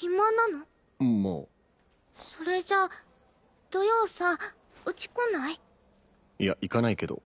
暇なのまあそれじゃ土曜さうち来ないいや行かないけど